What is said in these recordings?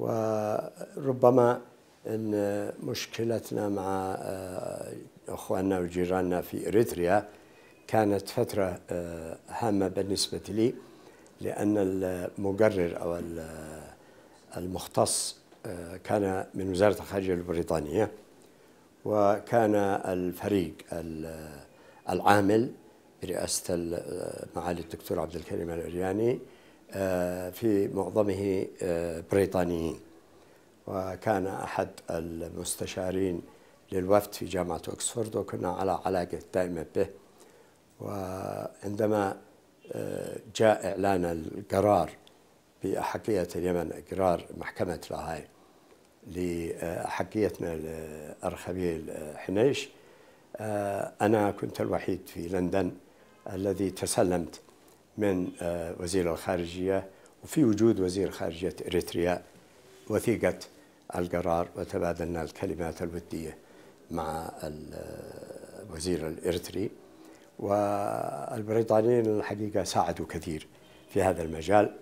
وربما أن مشكلتنا مع آه، أخواننا وجيراننا في إريتريا كانت فترة آه، هامة بالنسبة لي لأن المقرر أو آه، المختص كان من وزارة الخارجية البريطانية وكان الفريق العامل برئاسة معالي الدكتور عبد الكريم العرياني آه، في معظمه آه، بريطانيين وكان أحد المستشارين للوفد في جامعة أكسفورد وكنا على علاقة دائمة به وعندما آه، جاء إعلان القرار بأحقية اليمن إقرار محكمة لاهاي لأحقيتنا الأرخبيل حنيش أنا كنت الوحيد في لندن الذي تسلمت من آه، وزير الخارجية وفي وجود وزير خارجية إريتريا وثيقة القرار وتبادلنا الكلمات الودية مع الوزير آه، الإريتري والبريطانيين الحقيقة ساعدوا كثير في هذا المجال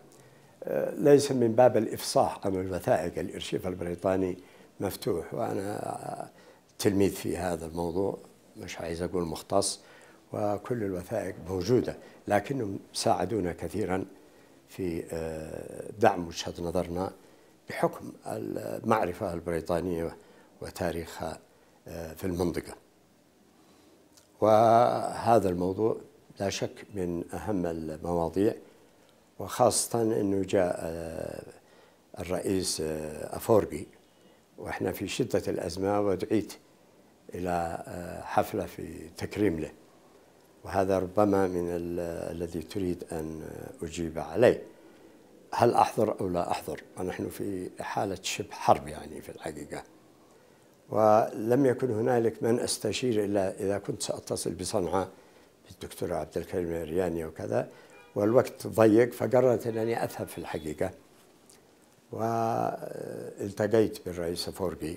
آه، ليس من باب الإفصاح عن الوثائق الإرشيف البريطاني مفتوح وأنا تلميذ في هذا الموضوع مش عايز أقول مختص وكل الوثائق موجودة لكنهم ساعدونا كثيرا في آه، دعم وجهة نظرنا بحكم المعرفة البريطانية وتاريخها آه، في المنطقة وهذا الموضوع لا شك من أهم المواضيع وخاصة أنه جاء آه، الرئيس أفوربي وإحنا في شدة الأزمة ودعيت إلى حفلة في تكريم له وهذا ربما من الذي تريد أن أجيب عليه هل أحضر أو لا أحضر ونحن في حالة شبه حرب يعني في الحقيقة ولم يكن هنالك من أستشير إلا إذا كنت سأتصل بصنعاء بالدكتور عبد الكريم الرياني وكذا والوقت ضيق فقررت أنني أذهب في الحقيقة والتقيت بالرئيس فورقي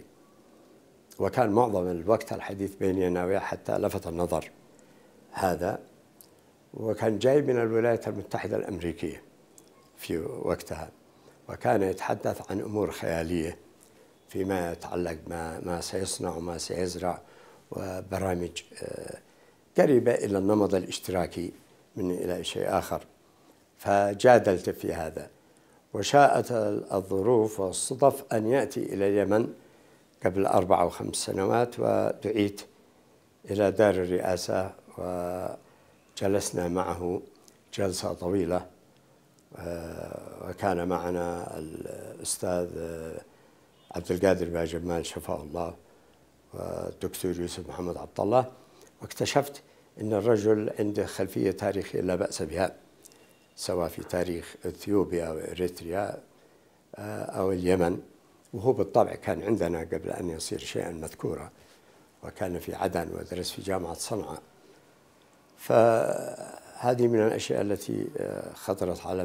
وكان معظم الوقت الحديث بيني أنا وياه حتى لفت النظر هذا وكان جاي من الولايات المتحدة الأمريكية في وقتها وكان يتحدث عن أمور خيالية فيما يتعلق ما, ما سيصنع وما سيزرع وبرامج آه، قريبة إلى النمط الاشتراكي من إلى شيء آخر فجادلت في هذا وشاءت الظروف والصدف أن يأتي إلى اليمن قبل أربع أو خمس سنوات ودعيت إلى دار الرئاسة وجلسنا معه جلسة طويلة آه، وكان معنا الأستاذ آه، عبد القادر بن جمال شفاه الله والدكتور يوسف محمد عبد الله واكتشفت أن الرجل عنده خلفية تاريخية لا بأس بها سواء في تاريخ اثيوبيا واريتريا آه، او اليمن وهو بالطبع كان عندنا قبل ان يصير شيئا مذكورا وكان في عدن ودرس في جامعه صنعاء فهذه من الأشياء التي آه، خطرت على